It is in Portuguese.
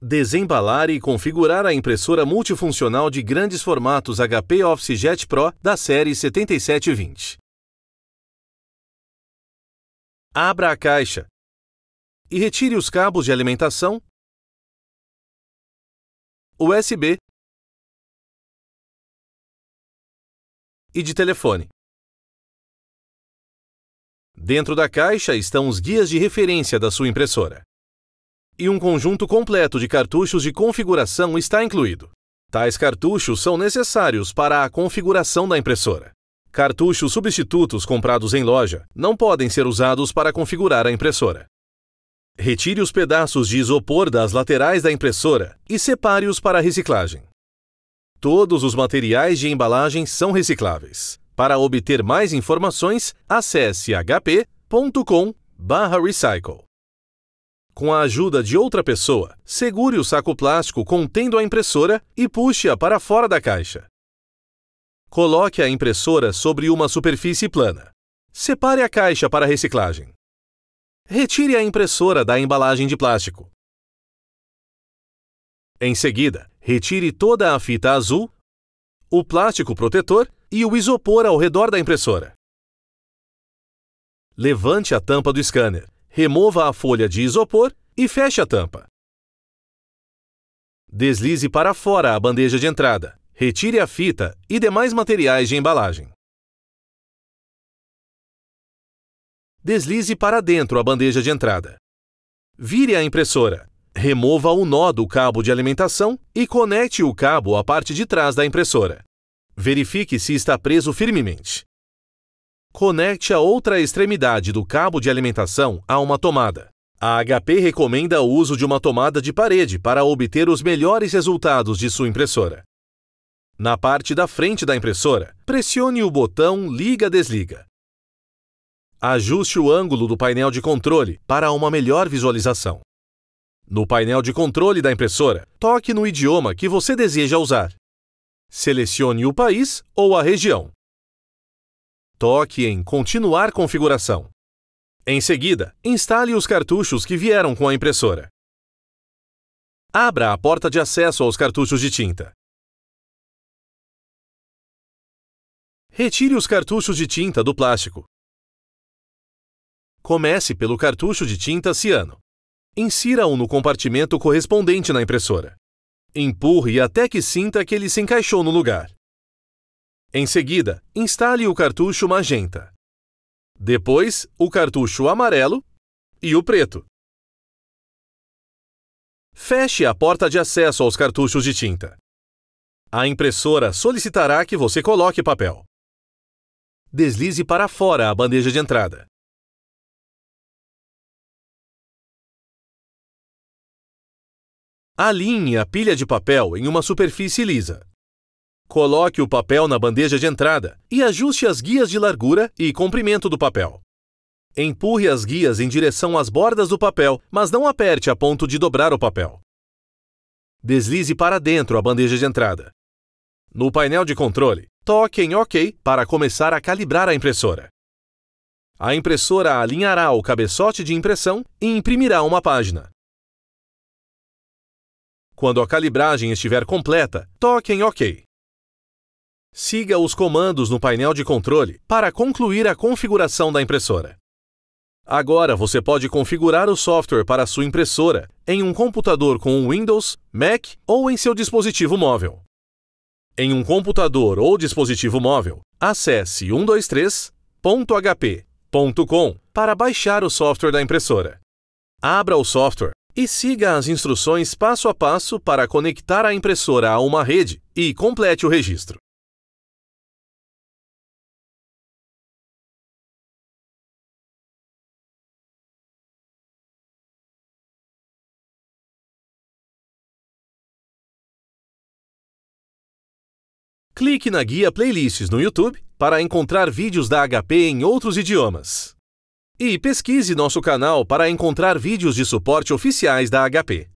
Desembalar e configurar a impressora multifuncional de grandes formatos HP OfficeJet Pro da série 7720. Abra a caixa e retire os cabos de alimentação, USB e de telefone. Dentro da caixa estão os guias de referência da sua impressora e um conjunto completo de cartuchos de configuração está incluído. Tais cartuchos são necessários para a configuração da impressora. Cartuchos substitutos comprados em loja não podem ser usados para configurar a impressora. Retire os pedaços de isopor das laterais da impressora e separe-os para reciclagem. Todos os materiais de embalagem são recicláveis. Para obter mais informações, acesse hp.com/recycle com a ajuda de outra pessoa, segure o saco plástico contendo a impressora e puxe-a para fora da caixa. Coloque a impressora sobre uma superfície plana. Separe a caixa para reciclagem. Retire a impressora da embalagem de plástico. Em seguida, retire toda a fita azul, o plástico protetor e o isopor ao redor da impressora. Levante a tampa do scanner remova a folha de isopor e feche a tampa. Deslize para fora a bandeja de entrada, retire a fita e demais materiais de embalagem. Deslize para dentro a bandeja de entrada. Vire a impressora. Remova o nó do cabo de alimentação e conecte o cabo à parte de trás da impressora. Verifique se está preso firmemente conecte a outra extremidade do cabo de alimentação a uma tomada. A HP recomenda o uso de uma tomada de parede para obter os melhores resultados de sua impressora. Na parte da frente da impressora, pressione o botão Liga-Desliga. Ajuste o ângulo do painel de controle para uma melhor visualização. No painel de controle da impressora, toque no idioma que você deseja usar. Selecione o país ou a região. Toque em Continuar configuração. Em seguida, instale os cartuchos que vieram com a impressora. Abra a porta de acesso aos cartuchos de tinta. Retire os cartuchos de tinta do plástico. Comece pelo cartucho de tinta ciano. Insira-o no compartimento correspondente na impressora. Empurre até que sinta que ele se encaixou no lugar. Em seguida, instale o cartucho magenta. Depois, o cartucho amarelo e o preto. Feche a porta de acesso aos cartuchos de tinta. A impressora solicitará que você coloque papel. Deslize para fora a bandeja de entrada. Alinhe a pilha de papel em uma superfície lisa. Coloque o papel na bandeja de entrada e ajuste as guias de largura e comprimento do papel. Empurre as guias em direção às bordas do papel, mas não aperte a ponto de dobrar o papel. Deslize para dentro a bandeja de entrada. No painel de controle, toque em OK para começar a calibrar a impressora. A impressora alinhará o cabeçote de impressão e imprimirá uma página. Quando a calibragem estiver completa, toque em OK. Siga os comandos no painel de controle para concluir a configuração da impressora. Agora você pode configurar o software para sua impressora em um computador com Windows, Mac ou em seu dispositivo móvel. Em um computador ou dispositivo móvel, acesse 123.hp.com para baixar o software da impressora. Abra o software e siga as instruções passo a passo para conectar a impressora a uma rede e complete o registro. Clique na guia Playlists no YouTube para encontrar vídeos da HP em outros idiomas. E pesquise nosso canal para encontrar vídeos de suporte oficiais da HP.